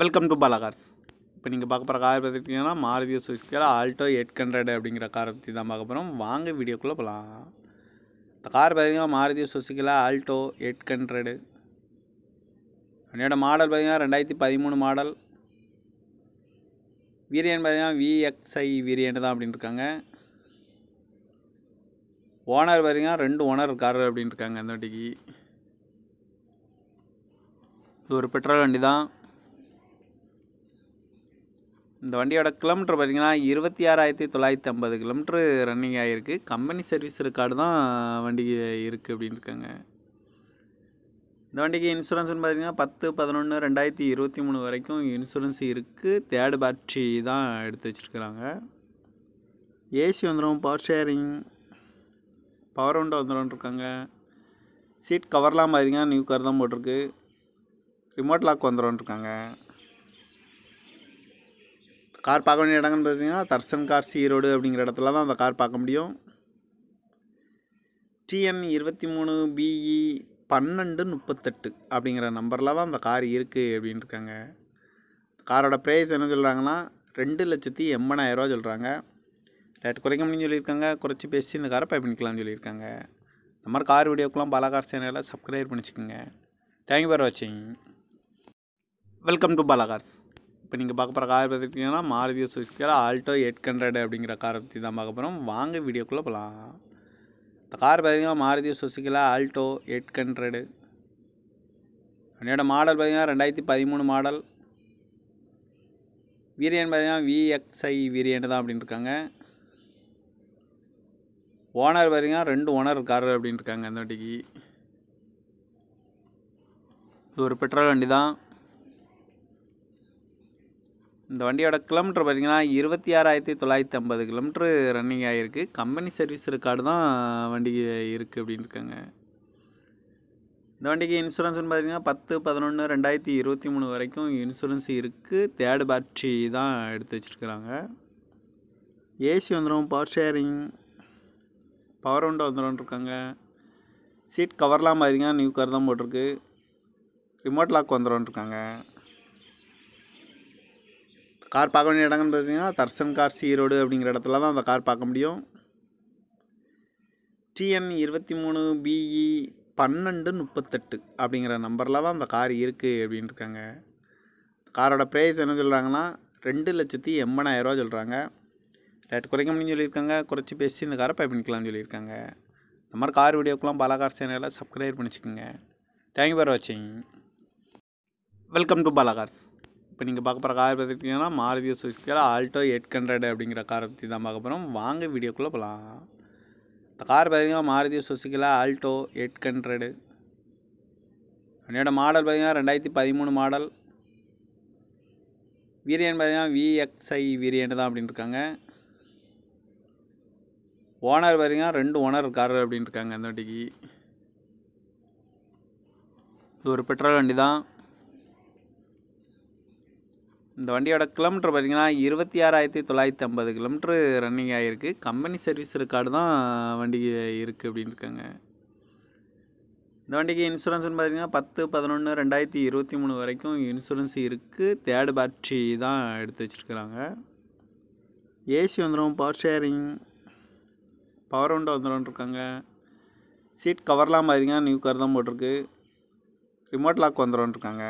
welcome to Balacars இப்போ நீங்கள் பார்க்க போகிற கார் பார்த்துக்கிட்டிங்கன்னா மாருதி சுஸ்கியில் ஆல்டோ எயிட் ஹண்ட்ரட் அப்படிங்கிற காரை பற்றி தான் பார்க்க போகிறோம் வாங்க வீடியோக்குள்ளே போகலாம் இந்த கார் பார்த்திங்கன்னா மாருதி சுசுக்கியில் ஆல்டோ எயிட் ஹண்ட்ரடு என்னோடய மாடல் பார்த்திங்கன்னா ரெண்டாயிரத்தி பதிமூணு மாடல் வீரியன் பார்த்திங்கன்னா விஎக்ஸ்ஐ வீரியன் தான் அப்படின்ட்டு இருக்காங்க ஓனர் பார்த்திங்கன்னா ரெண்டு ஓனர் கார் அப்படின்ட்டு இருக்காங்க இந்த வண்டிக்கு இது ஒரு பெட்ரோல் வண்டி தான் இந்த வண்டியோட கிலோமீட்டர் பார்த்திங்கன்னா இருபத்தி ஆறாயிரத்தி தொள்ளாயிரத்தி ஐம்பது கிலோமீட்ரு ரன்னிங் ஆகிருக்கு கம்பெனி சர்வீஸ் ரெக்கார்டு தான் வண்டி இருக்குது அப்படின்னு இருக்காங்க இந்த வண்டிக்கு இன்சூரன்ஸ்னு பார்த்திங்கன்னா பத்து பதினொன்று ரெண்டாயிரத்தி இருபத்தி மூணு வரைக்கும் இன்சூரன்ஸ் இருக்குது தேர்டு பேட்ரி தான் எடுத்து வச்சுருக்குறாங்க ஏசி வந்துடும் பவர் ஷேரிங் பவர் விண்டோ வந்துடும் இருக்காங்க சீட் கவர்லாம் பார்த்திங்கன்னா நியூ கார் தான் போட்டிருக்கு ரிமோட் லாக் வந்துடும் இருக்காங்க கார் பார்க்க வேண்டிய இடங்கள்னு பார்த்தீங்கன்னா தர்சன் கார்ஸ் ஈரோடு அப்படிங்கிற இடத்துல தான் அந்த கார் பார்க்க முடியும் டிஎன் இருபத்தி மூணு பிஇ e பன்னெண்டு முப்பத்தெட்டு அப்படிங்கிற நம்பரில் தான் அந்த கார் இருக்குது அப்படின்னு இருக்காங்க காரோட ப்ரைஸ் என்ன சொல்கிறாங்கன்னா ரெண்டு லட்சத்தி எண்பதாயிரரூவா சொல்கிறாங்க ரேட் குறைக்க முடியும்னு சொல்லியிருக்காங்க குறைச்சி பேசி இந்த காரை பை பண்ணிக்கலாம்னு சொல்லியிருக்காங்க இந்த மாதிரி கார் வீடியோக்கெலாம் பாலா கார் சேனலில் சப்ஸ்கிரைப் பண்ணிச்சுக்கோங்க தேங்க்யூ ஃபார் வாட்சிங் வெல்கம் டு பாலாகார்ஸ் இப்போ நீங்கள் பார்க்க போகிற கார் பார்த்துக்கிட்டிங்கன்னா மாருதி சுசுக்கியில் ஆல்டோ எயிட் ஹண்ட்ரட் அப்படிங்கிற காரை பற்றி தான் பார்க்க போகிறோம் வாங்க வீடியோக்குள்ளே போகலாம் இந்த கார் பார்த்திங்கன்னா மாருதி சுசுக்கியில் ஆல்டோ எயிட் ஹண்ட்ரடு என்னோடய மாடல் பார்த்திங்கன்னா ரெண்டாயிரத்தி பதிமூணு மாடல் வீரியன் பார்த்திங்கன்னா விஎக்ஸ்ஐ வீரியன் தான் அப்படின்னு இருக்காங்க ஓனர் பார்த்திங்கன்னா ரெண்டு ஓனர் கார் அப்படின்னு இருக்காங்க அந்த வண்டிக்கு இது ஒரு பெட்ரோல் வண்டி தான் இந்த வண்டியோட கிலோமீட்டர் பார்த்திங்கன்னா இருபத்தி ஆறாயிரத்தி தொள்ளாயிரத்தி ஐம்பது கிலோமீட்ரு ரன்னிங் ஆகிருக்கு கம்பெனி சர்வீஸ் ரெக்கார்டு தான் வண்டி இருக்குது அப்படின்னு இருக்காங்க இந்த வண்டிக்கு இன்சூரன்ஸ்னு பார்த்திங்கன்னா பத்து பதினொன்று ரெண்டாயிரத்தி இருபத்தி மூணு வரைக்கும் இன்சூரன்ஸ் இருக்குது தேர்டு பேட்ரி தான் எடுத்து வச்சுருக்குறாங்க ஏசி வந்துடும் பவர் ஷேரிங் பவர் விண்டோ வந்துடும் இருக்காங்க சீட் கவர்லாம் பார்த்திங்கன்னா நியூ கார் தான் போட்டிருக்கு ரிமோட் லாக் வந்துடும் இருக்காங்க கார் பார்க்க வேண்டிய இடங்கள்னு பார்த்தீங்கன்னா தர்சன் கார் சி ரோடு அப்படிங்கிற இடத்துல தான் அந்த கார் பார்க்க முடியும் டிஎன் இருபத்தி மூணு பிஇ e பன்னெண்டு முப்பத்தெட்டு அப்படிங்கிற நம்பரில் தான் அந்த கார் இருக்குது அப்படின்னு இருக்காங்க காரோட ப்ரைஸ் என்ன சொல்கிறாங்கன்னா ரெண்டு லட்சத்தி எண்பதாயிரரூவா சொல்கிறாங்க ரேட் குறைக்க முடியும்னு சொல்லியிருக்காங்க குறைச்சி பேசி இந்த காரை பை பண்ணிக்கலாம்னு சொல்லியிருக்காங்க இந்த மாதிரி கார் வீடியோக்கெலாம் பல கார் சேனலில் சப்ஸ்கிரைப் பண்ணிச்சுக்கோங்க தேங்க்யூ ஃபார் வாட்சிங் வெல்கம் டு பாலாகார்ஸ் இப்போ நீங்கள் பார்க்க போகிற காரை பார்த்துக்கிட்டிங்கன்னா மாருதி சுசுக்கியில் ஆல்டோ எயிட் ஹண்ட்ரட் அப்படிங்கிற காரை பற்றி தான் பார்க்க போகிறோம் வாங்க வீடியோக்குள்ளே போகலாம் இந்த கார் பார்த்திங்கன்னா மாருதி சுசுக்கியில் ஆல்டோ எயிட் ஹண்ட்ரடு என்னோடய மாடல் பார்த்திங்கன்னா ரெண்டாயிரத்தி பதிமூணு மாடல் வீரியன் பார்த்திங்கன்னா விஎக்ஸ்ஐ வீரியன் தான் அப்படின்னு இருக்காங்க ஓனர் பார்த்திங்கன்னா ரெண்டு ஓனர் கார் அப்படின்னு இருக்காங்க அந்த வண்டிக்கு இது ஒரு பெட்ரோல் வண்டி தான் இந்த வண்டியோட கிலோமீட்டர் பார்த்திங்கன்னா இருபத்தி ஆறாயிரத்தி தொள்ளாயிரத்தி ஐம்பது கிலோமீட்ரு ரன்னிங் ஆகிருக்கு கம்பெனி சர்வீஸ் ரெக்கார்டு தான் வண்டி இருக்குது அப்படின்னு இருக்காங்க இந்த வண்டிக்கு இன்சூரன்ஸ்னு பார்த்திங்கன்னா பத்து பதினொன்று ரெண்டாயிரத்தி இருபத்தி மூணு வரைக்கும் இன்சூரன்ஸ் இருக்குது தேர்டு பேட்ரி தான் எடுத்து வச்சுருக்குறாங்க ஏசி வந்துடும் பவர் ஷேரிங் பவர் உண்டை வந்துடும் இருக்காங்க சீட் கவர்லாம் பார்த்தீங்கன்னா நியூ கார் தான் போட்டிருக்கு ரிமோட் லாக் வந்துடும் இருக்காங்க